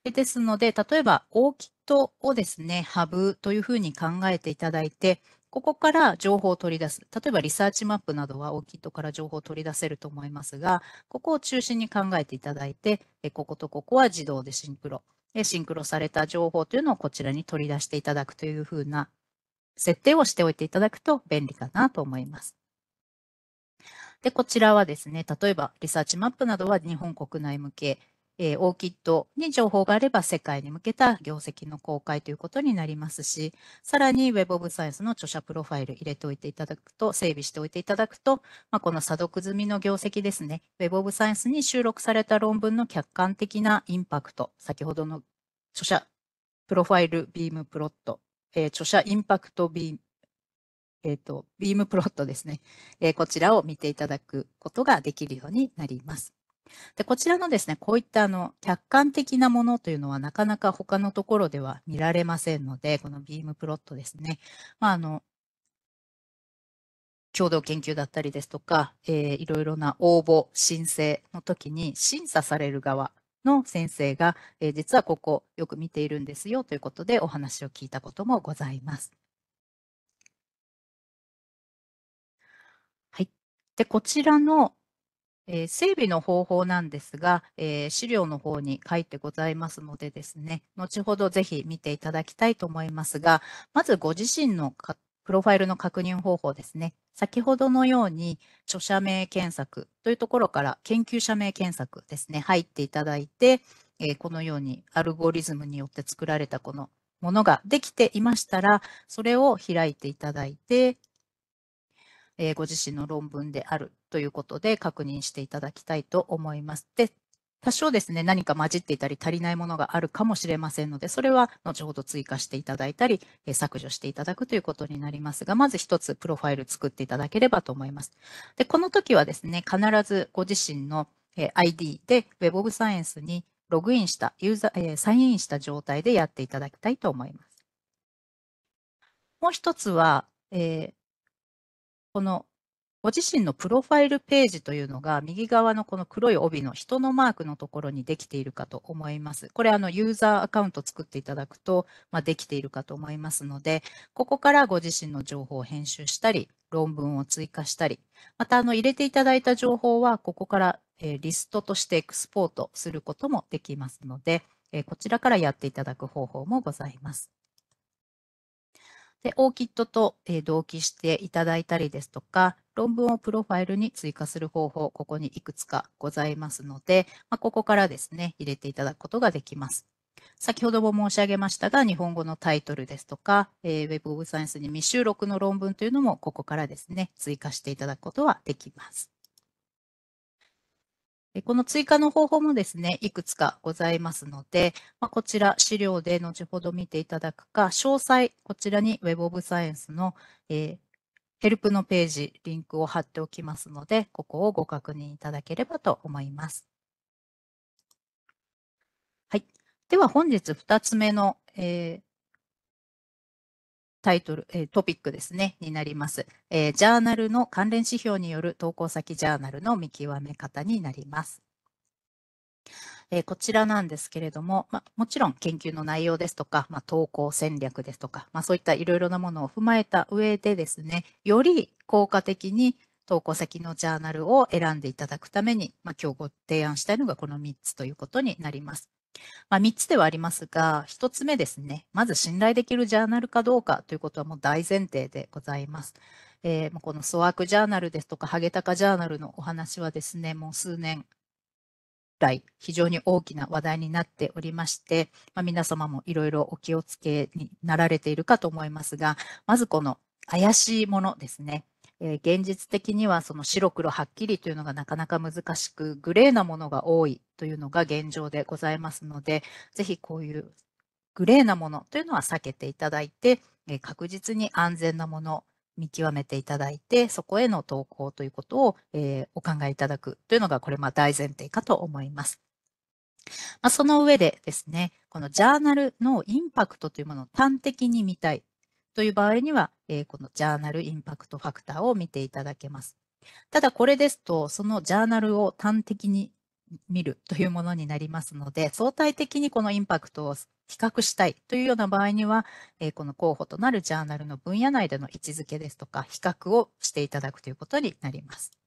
ですので、例えば OKIT をですね、ハブというふうに考えていただいて、ここから情報を取り出す。例えばリサーチマップなどは OKIT から情報を取り出せると思いますが、ここを中心に考えていただいて、こことここは自動でシンクロ。シンクロされた情報というのをこちらに取り出していただくというふうな設定をしておいていただくと便利かなと思います。で、こちらはですね、例えばリサーチマップなどは日本国内向け、えー、オーキッドに情報があれば世界に向けた業績の公開ということになりますし、さらに Web of Science の著者プロファイル入れておいていただくと、整備しておいていただくと、まあ、この査読済みの業績ですね、Web of Science に収録された論文の客観的なインパクト、先ほどの著者プロファイルビームプロット、えー、著者インパクトビーム、えっ、ー、と、ビームプロットですね、えー、こちらを見ていただくことができるようになります。でこちらのですね、こういったあの客観的なものというのはなかなか他のところでは見られませんので、このビームプロットですね、まあ、あの共同研究だったりですとか、えー、いろいろな応募、申請の時に審査される側の先生が、えー、実はここよく見ているんですよということでお話を聞いたこともございます。はい。で、こちらのえー、整備の方法なんですが、えー、資料の方に書いてございますのでですね、後ほどぜひ見ていただきたいと思いますが、まずご自身のプロファイルの確認方法ですね。先ほどのように著者名検索というところから研究者名検索ですね、入っていただいて、えー、このようにアルゴリズムによって作られたこのものができていましたら、それを開いていただいて、えー、ご自身の論文であるということで確認していただきたいと思います。で、多少ですね、何か混じっていたり足りないものがあるかもしれませんので、それは後ほど追加していただいたり、削除していただくということになりますが、まず一つプロファイル作っていただければと思います。で、この時はですね、必ずご自身の ID で Web of Science にログインした、ユーザー、サインインした状態でやっていただきたいと思います。もう一つは、えーこのご自身のプロファイルページというのが右側のこの黒い帯の人のマークのところにできているかと思います。これあのユーザーアカウント作っていただくと、まあ、できているかと思いますので、ここからご自身の情報を編集したり、論文を追加したり、またあの入れていただいた情報はここからリストとしてエクスポートすることもできますので、こちらからやっていただく方法もございます。で、オーキットと、えー、同期していただいたりですとか、論文をプロファイルに追加する方法、ここにいくつかございますので、まあ、ここからですね、入れていただくことができます。先ほども申し上げましたが、日本語のタイトルですとか、えー、Web of Science に未収録の論文というのも、ここからですね、追加していただくことはできます。この追加の方法もですね、いくつかございますので、まあ、こちら資料で後ほど見ていただくか、詳細、こちらに Web of Science の、えー、ヘルプのページ、リンクを貼っておきますので、ここをご確認いただければと思います。はい。では本日2つ目の、えー、タイトル、えー、トピックですね、になります、えー、ジャーナルの関連指標による投稿先ジャーナルの見極め方になります。えー、こちらなんですけれども、まもちろん研究の内容ですとか、ま投稿戦略ですとか、まそういったいろいろなものを踏まえた上でですね、より効果的に投稿先のジャーナルを選んでいただくために、ま今日ご提案したいのがこの3つということになります。まあ、3つではありますが、1つ目ですね、まず信頼できるジャーナルかどうかということはもう大前提でございます。えー、この粗悪ジャーナルですとか、ハゲタカジャーナルのお話はですね、もう数年来、非常に大きな話題になっておりまして、まあ、皆様もいろいろお気をつけになられているかと思いますが、まずこの怪しいものですね。えー、現実的にはその白黒はっきりというのがなかなか難しく、グレーなものが多いというのが現状でございますので、ぜひこういうグレーなものというのは避けていただいて、え確実に安全なもの、見極めていただいて、そこへの投稿ということを、えー、お考えいただくというのが、これ、まあ、大前提かと思います。まあ、その上でですね、このジャーナルのインパクトというものを端的に見たいという場合には、えー、このジャーナルインパクトファクターを見ていただけます。ただこれですと、そのジャーナルを端的に見るというものになりますので、相対的にこのインパクトを比較したいというような場合には、えー、この候補となるジャーナルの分野内での位置づけですとか、比較をしていただくということになります。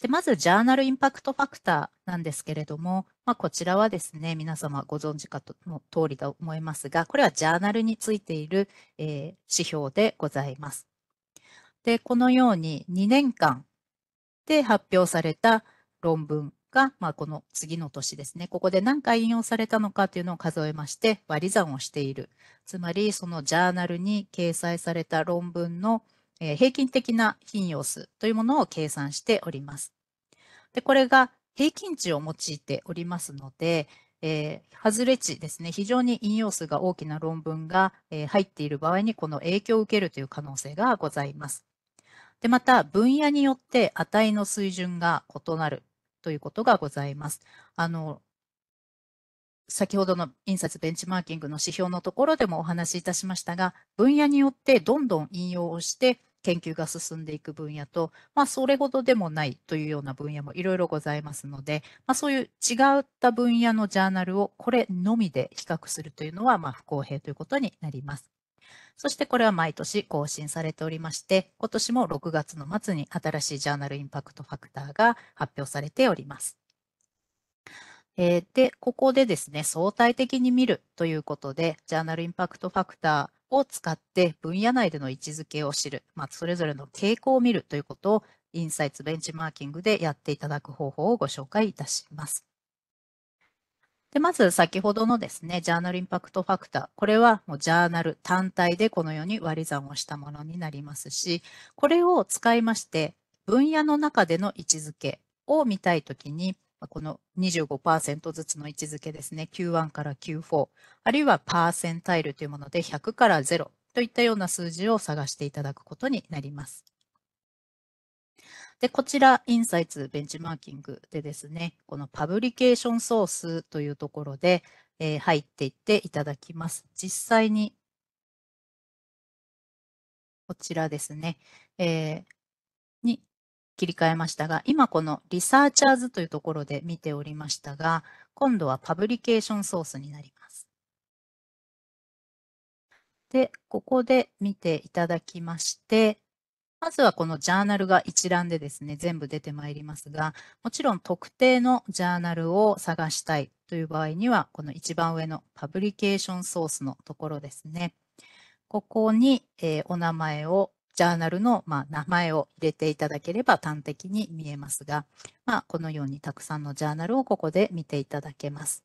で、まず、ジャーナルインパクトファクターなんですけれども、まあ、こちらはですね、皆様ご存知かとの通りだと思いますが、これはジャーナルについている、えー、指標でございます。で、このように2年間で発表された論文が、まあ、この次の年ですね、ここで何回引用されたのかというのを数えまして割り算をしている。つまり、そのジャーナルに掲載された論文の、え平均的な頻用数というものを計算しております。でこれが平均値を用いておりますので、えー、外れ値ですね、非常に引用数が大きな論文が、えー、入っている場合に、この影響を受けるという可能性がございます。でまた、分野によって値の水準が異なるということがございます。あの先ほどの印刷ベンチマーキングの指標のところでもお話しいたしましたが、分野によってどんどん引用をして、研究が進んでいく分野と、まあ、それほどでもないというような分野もいろいろございますので、まあ、そういう違った分野のジャーナルをこれのみで比較するというのは、まあ、不公平ということになります。そしてこれは毎年更新されておりまして、今年も6月の末に新しいジャーナルインパクトファクターが発表されております。えー、で、ここでですね、相対的に見るということで、ジャーナルインパクトファクター、を使って分野内での位置づけを知る、まあ、それぞれの傾向を見るということをインサイツベンチマーキングでやっていただく方法をご紹介いたします。で、まず先ほどのですね、ジャーナルインパクトファクター。これはもうジャーナル単体でこのように割り算をしたものになりますし、これを使いまして、分野の中での位置づけを見たいときに、この25%ずつの位置づけですね、Q1 から Q4、あるいはパーセンタイルというもので100から0といったような数字を探していただくことになります。で、こちら、インサイツベンチマーキングでですね、このパブリケーションソースというところで、えー、入っていっていただきます。実際に、こちらですね、えー、切り替えましたが、今このリサーチャーズというところで見ておりましたが、今度はパブリケーションソースになります。で、ここで見ていただきまして、まずはこのジャーナルが一覧でですね、全部出てまいりますが、もちろん特定のジャーナルを探したいという場合には、この一番上のパブリケーションソースのところですね。ここに、えー、お名前をジャーナルの、まあ、名前を入れていただければ端的に見えますが、まあ、このようにたくさんのジャーナルをここで見ていただけます。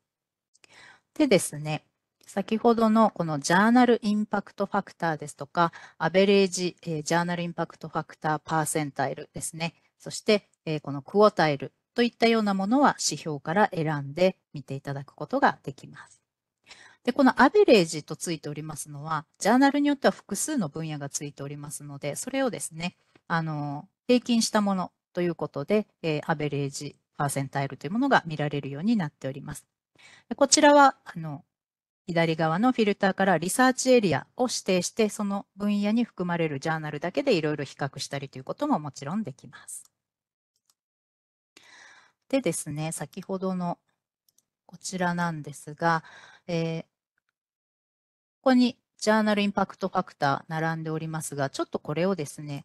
でですね、先ほどのこのジャーナルインパクトファクターですとか、アベレージ、えー、ジャーナルインパクトファクターパーセンタイルですね、そして、えー、このクオタイルといったようなものは指標から選んで見ていただくことができます。で、このアベレージとついておりますのは、ジャーナルによっては複数の分野がついておりますので、それをですね、あの、平均したものということで、えー、アベレージ、パーセンタイルというものが見られるようになっております。こちらは、あの、左側のフィルターからリサーチエリアを指定して、その分野に含まれるジャーナルだけでいろいろ比較したりということももちろんできます。でですね、先ほどのこちらなんですが、えー、ここにジャーナルインパクトファクター並んでおりますが、ちょっとこれをですね、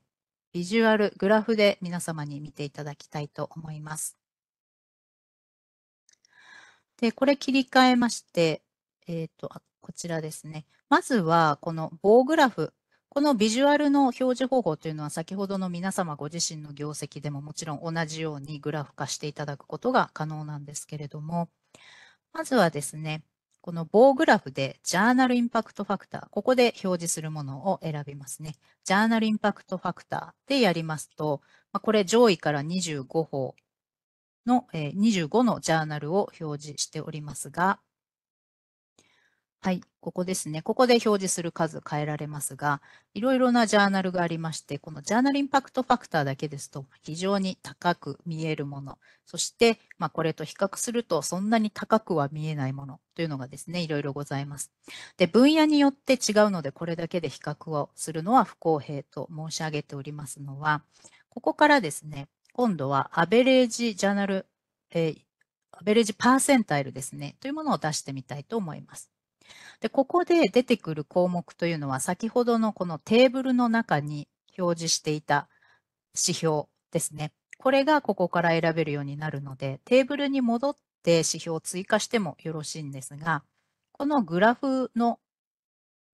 ビジュアル、グラフで皆様に見ていただきたいと思います。で、これ切り替えまして、えっ、ー、と、こちらですね。まずは、この棒グラフ。このビジュアルの表示方法というのは、先ほどの皆様ご自身の業績でももちろん同じようにグラフ化していただくことが可能なんですけれども、まずはですね、この棒グラフでジャーナルインパクトファクター、ここで表示するものを選びますね。ジャーナルインパクトファクターでやりますと、これ上位から25方の、25のジャーナルを表示しておりますが、はい、ここですね。ここで表示する数変えられますが、いろいろなジャーナルがありまして、このジャーナルインパクトファクターだけですと非常に高く見えるもの、そして、まあ、これと比較するとそんなに高くは見えないものというのがですね、いろいろございます。で、分野によって違うので、これだけで比較をするのは不公平と申し上げておりますのは、ここからですね、今度はアベレージジャーナル、えー、アベレージパーセンタイルですね、というものを出してみたいと思います。で、ここで出てくる項目というのは、先ほどのこのテーブルの中に表示していた指標ですね。これがここから選べるようになるので、テーブルに戻って指標を追加してもよろしいんですが、このグラフの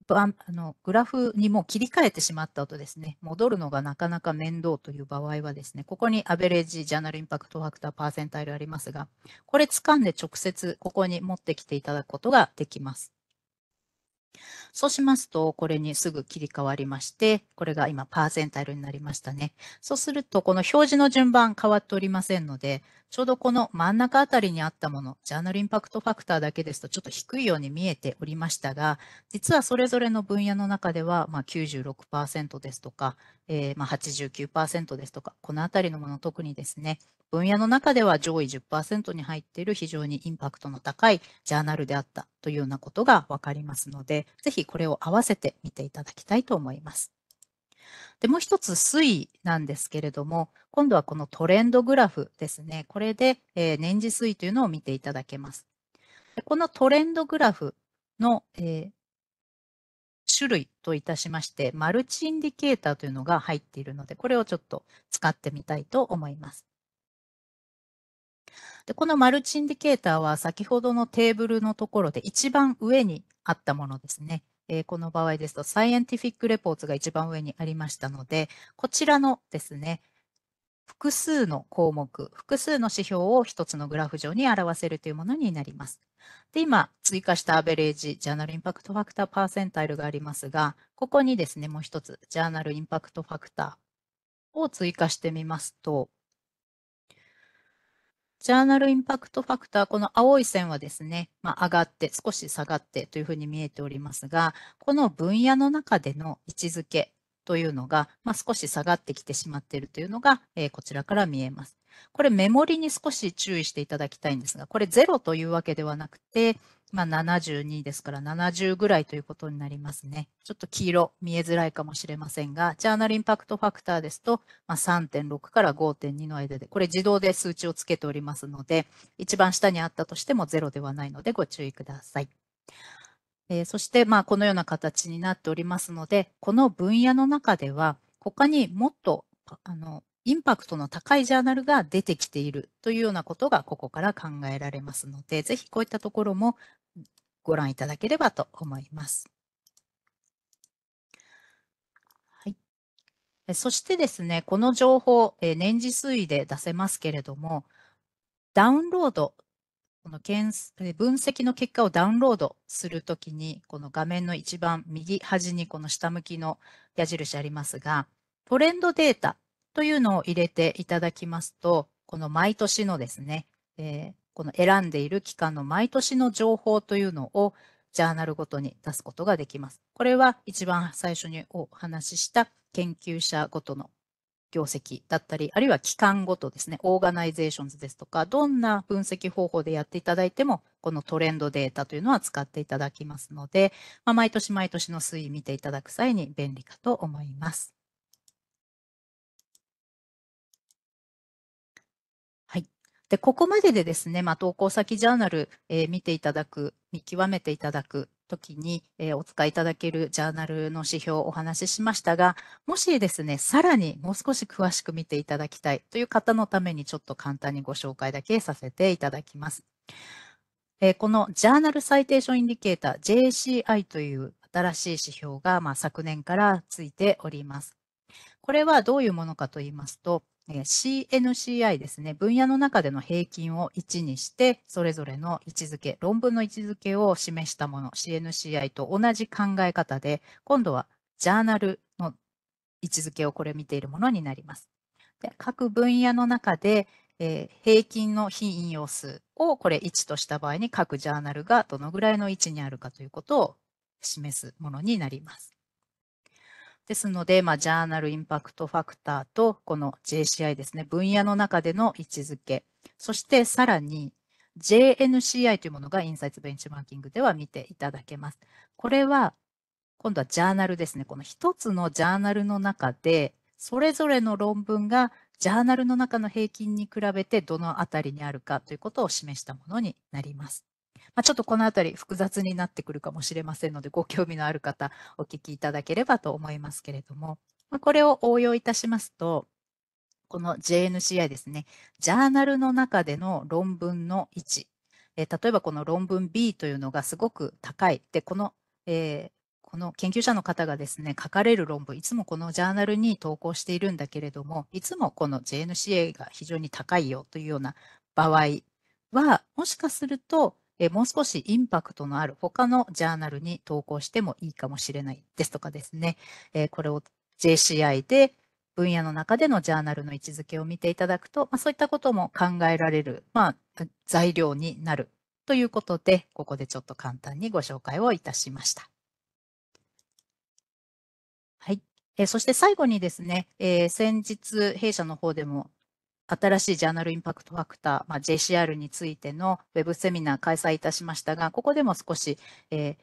あのグラフにもう切り替えてしまった後ですね、戻るのがなかなか面倒という場合はですね、ここにアベレージ、ジャーナルインパクトファクター、パーセンタイルありますが、これ掴んで直接ここに持ってきていただくことができます。そうしますと、これにすぐ切り替わりまして、これが今、パーセンタイルになりましたね。そうすると、この表示の順番変わっておりませんので、ちょうどこの真ん中あたりにあったもの、ジャーナルインパクトファクターだけですとちょっと低いように見えておりましたが、実はそれぞれの分野の中では、まあ、96%ですとか、えー、まあ89%ですとか、このあたりのもの特にですね、分野の中では上位10%に入っている非常にインパクトの高いジャーナルであったというようなことがわかりますので、ぜひこれを合わせて見ていただきたいと思います。で、もう一つ推移なんですけれども、今度はこのトレンドグラフですね。これで、え年次推移というのを見ていただけます。でこのトレンドグラフの、え種類といたしまして、マルチインディケーターというのが入っているので、これをちょっと使ってみたいと思います。で、このマルチインディケーターは先ほどのテーブルのところで一番上にあったものですね。えー、この場合ですと、サイエンティフィックレポーツが一番上にありましたので、こちらのですね、複数の項目、複数の指標を一つのグラフ上に表せるというものになります。で、今、追加したアベレージ、ジャーナルインパクトファクターパーセンタイルがありますが、ここにですね、もう一つ、ジャーナルインパクトファクターを追加してみますと、ジャーナルインパクトファクター、この青い線はですね、まあ、上がって少し下がってというふうに見えておりますが、この分野の中での位置づけというのが、まあ、少し下がってきてしまっているというのが、えー、こちらから見えます。これメモリに少し注意していただきたいんですが、これ0というわけではなくて、まあ、72ですから70ぐらいということになりますね。ちょっと黄色見えづらいかもしれませんが、ジャーナルインパクトファクターですと、まあ、3.6から5.2の間で、これ自動で数値をつけておりますので、一番下にあったとしても0ではないのでご注意ください。えー、そして、まあ、このような形になっておりますので、この分野の中では、他にもっとあのインパクトの高いジャーナルが出てきているというようなことがここから考えられますので、ぜひこういったところもご覧いただければと思います。はい、そしてですね、この情報、年次推移で出せますけれども、ダウンロードこの検分析の結果をダウンロードするときに、この画面の一番右端にこの下向きの矢印ありますが、トレンドデータというのを入れていただきますと、この毎年のですね、えー、この選んでいる期間の毎年の情報というのをジャーナルごとに出すことができます。これは一番最初にお話しした研究者ごとの業績だったり、あるいは期間ごとですね、オーガナイゼーションズですとか、どんな分析方法でやっていただいても、このトレンドデータというのは使っていただきますので、まあ、毎年毎年の推移見ていただく際に便利かと思います。で、ここまででですね、まあ、投稿先ジャーナル、えー、見ていただく、見極めていただくときに、えー、お使いいただけるジャーナルの指標をお話ししましたが、もしですね、さらにもう少し詳しく見ていただきたいという方のためにちょっと簡単にご紹介だけさせていただきます。えー、このジャーナルサイテーションインディケーター JCI という新しい指標が、まあ、昨年からついております。これはどういうものかと言いますと、CNCI ですね、分野の中での平均を1にして、それぞれの位置づけ、論文の位置づけを示したもの、CNCI と同じ考え方で、今度はジャーナルの位置づけをこれ見ているものになります。で各分野の中で、えー、平均の非引用数をこれ1とした場合に各ジャーナルがどのぐらいの位置にあるかということを示すものになります。ですので、まあ、ジャーナルインパクトファクターと、この JCI ですね、分野の中での位置づけ、そしてさらに JNCI というものがインサイツベンチマーキングでは見ていただけます。これは、今度はジャーナルですね。この一つのジャーナルの中で、それぞれの論文がジャーナルの中の平均に比べてどのあたりにあるかということを示したものになります。まあ、ちょっとこのあたり複雑になってくるかもしれませんので、ご興味のある方、お聞きいただければと思いますけれども、まあ、これを応用いたしますと、この JNCI ですね、ジャーナルの中での論文の位置、えー、例えばこの論文 B というのがすごく高い。で、この、えー、この研究者の方がですね、書かれる論文、いつもこのジャーナルに投稿しているんだけれども、いつもこの JNCA が非常に高いよというような場合は、もしかすると、えもう少しインパクトのある他のジャーナルに投稿してもいいかもしれないですとかですね、えこれを JCI で分野の中でのジャーナルの位置づけを見ていただくと、まあ、そういったことも考えられる、まあ、材料になるということで、ここでちょっと簡単にご紹介をいたしました。はい。えそして最後にですね、えー、先日弊社の方でも新しいジャーナルインパクトファクター、まあ、JCR についてのウェブセミナー開催いたしましたが、ここでも少し、えー、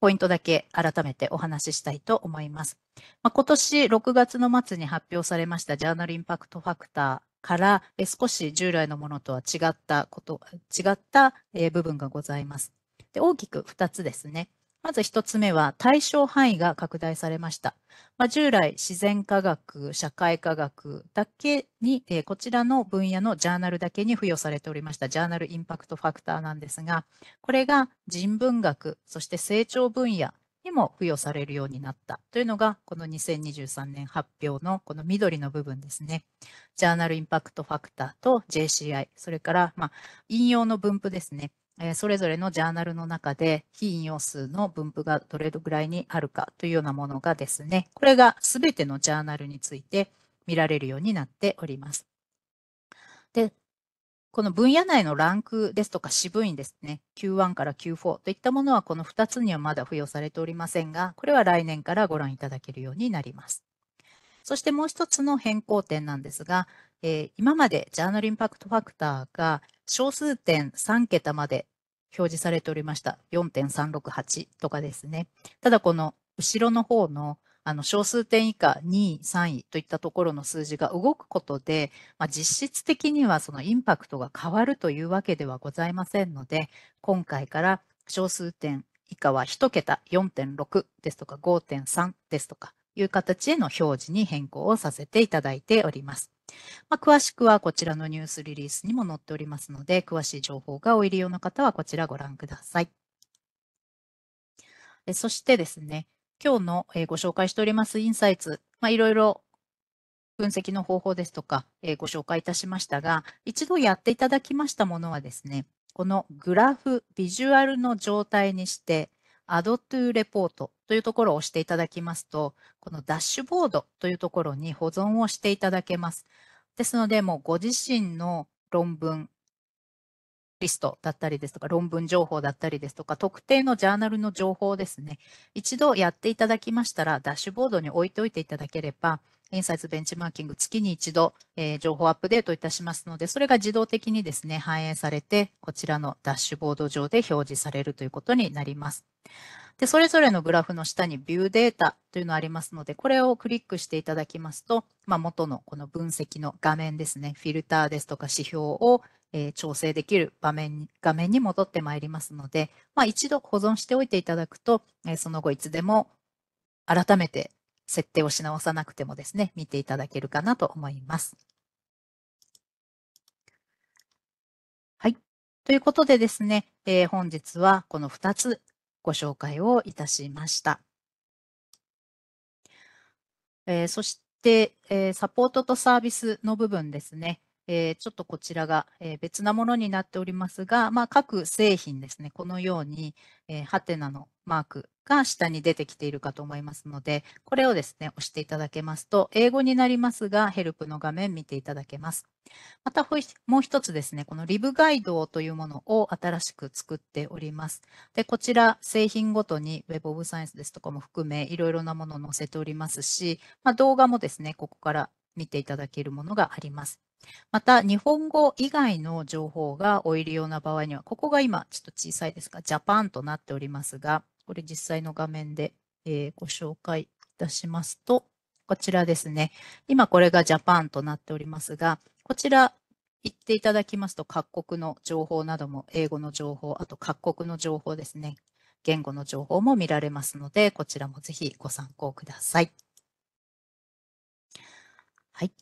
ポイントだけ改めてお話ししたいと思います。まあ、今年6月の末に発表されましたジャーナルインパクトファクターからえ少し従来のものとは違ったこと、違った部分がございます。で大きく2つですね。まず1つ目は対象範囲が拡大されました。まあ、従来、自然科学、社会科学だけに、えー、こちらの分野のジャーナルだけに付与されておりましたジャーナルインパクトファクターなんですが、これが人文学、そして成長分野にも付与されるようになったというのが、この2023年発表のこの緑の部分ですね。ジャーナルインパクトファクターと JCI、それから、まあ、引用の分布ですね。えそれぞれのジャーナルの中で非引用数の分布がどれぐらいにあるかというようなものがですね、これがすべてのジャーナルについて見られるようになっております。で、この分野内のランクですとか四分位ですね、Q1 から Q4 といったものはこの2つにはまだ付与されておりませんが、これは来年からご覧いただけるようになります。そしてもう一つの変更点なんですが、えー、今までジャーナルインパクトファクターが小数点3桁まで表示されておりました。4.368とかですね。ただこの後ろの方のあの小数点以下2位、3位といったところの数字が動くことで、まあ、実質的にはそのインパクトが変わるというわけではございませんので、今回から小数点以下は1桁4.6ですとか5.3ですとかいう形への表示に変更をさせていただいております。まあ、詳しくはこちらのニュースリリースにも載っておりますので、詳しい情報がお入り用の方はこちらご覧ください。そしてですね、今日のご紹介しておりますインサイツ、まあ、いろいろ分析の方法ですとか、えご紹介いたしましたが、一度やっていただきましたものはですね、このグラフ、ビジュアルの状態にして、アドトゥーレポートというところを押していただきますと、このダッシュボードというところに保存をしていただけます。ですので、もうご自身の論文リストだったりですとか、論文情報だったりですとか、特定のジャーナルの情報ですね。一度やっていただきましたら、ダッシュボードに置いておいていただければ、インサイズベンチマーキング月に一度、えー、情報アップデートいたしますので、それが自動的にですね、反映されて、こちらのダッシュボード上で表示されるということになります。で、それぞれのグラフの下にビューデータというのがありますので、これをクリックしていただきますと、まあ、元のこの分析の画面ですね、フィルターですとか指標を、えー、調整できる場面に、画面に戻ってまいりますので、まあ、一度保存しておいていただくと、えー、その後いつでも改めて設定をし直さなくてもですね、見ていただけるかなと思います。はい。ということでですね、えー、本日はこの2つご紹介をいたしました。えー、そして、えー、サポートとサービスの部分ですね。えー、ちょっとこちらが、えー、別なものになっておりますが、まあ、各製品ですね、このように、えハテナのマークが下に出てきているかと思いますので、これをですね、押していただけますと、英語になりますが、ヘルプの画面見ていただけます。また、もう一つですね、このリブガイドというものを新しく作っております。で、こちら、製品ごとに Web of Science ですとかも含め、いろいろなものを載せておりますし、まあ、動画もですね、ここから見ていただけるものがあります。また、日本語以外の情報がおいるような場合には、ここが今、ちょっと小さいですが、ジャパンとなっておりますが、これ実際の画面で、えー、ご紹介いたしますと、こちらですね。今これがジャパンとなっておりますが、こちら行っていただきますと各国の情報なども、英語の情報、あと各国の情報ですね。言語の情報も見られますので、こちらもぜひご参考ください。はい。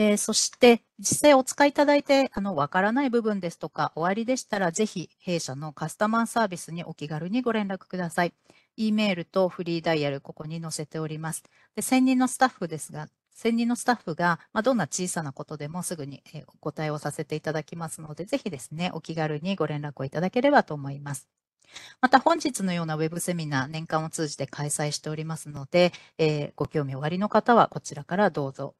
えー、そして、実際お使いいただいて、あの、わからない部分ですとか、終わりでしたら、ぜひ、弊社のカスタマーサービスにお気軽にご連絡ください。E メールとフリーダイヤル、ここに載せております。で、専任のスタッフですが、専任のスタッフが、まあ、どんな小さなことでもすぐにお答えをさせていただきますので、ぜひですね、お気軽にご連絡をいただければと思います。また本日のようなウェブセミナー年間を通じて開催しておりますので、えー、ご興味おありの方はこちらからどうぞ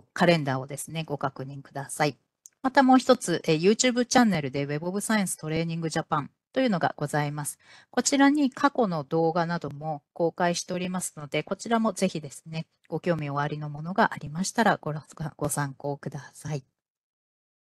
カレンダーをですね、ご確認ください。またもう一つ、え YouTube チャンネルで Web of Science Training Japan というのがございます。こちらに過去の動画なども公開しておりますので、こちらもぜひですね、ご興味おありのものがありましたらごご参考ください。